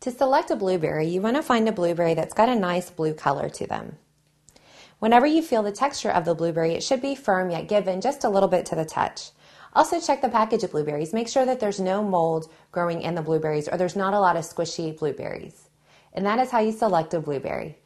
To select a blueberry, you want to find a blueberry that's got a nice blue color to them. Whenever you feel the texture of the blueberry, it should be firm yet given just a little bit to the touch. Also, check the package of blueberries. Make sure that there's no mold growing in the blueberries or there's not a lot of squishy blueberries. And that is how you select a blueberry.